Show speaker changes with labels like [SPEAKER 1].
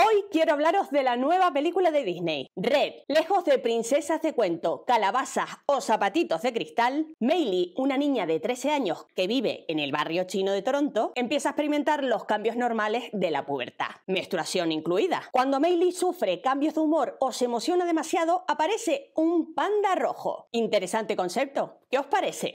[SPEAKER 1] Hoy quiero hablaros de la nueva película de Disney, Red. Lejos de princesas de cuento, calabazas o zapatitos de cristal, Meili, una niña de 13 años que vive en el barrio chino de Toronto, empieza a experimentar los cambios normales de la pubertad, menstruación incluida. Cuando Meili sufre cambios de humor o se emociona demasiado, aparece un panda rojo. Interesante concepto. ¿Qué os parece?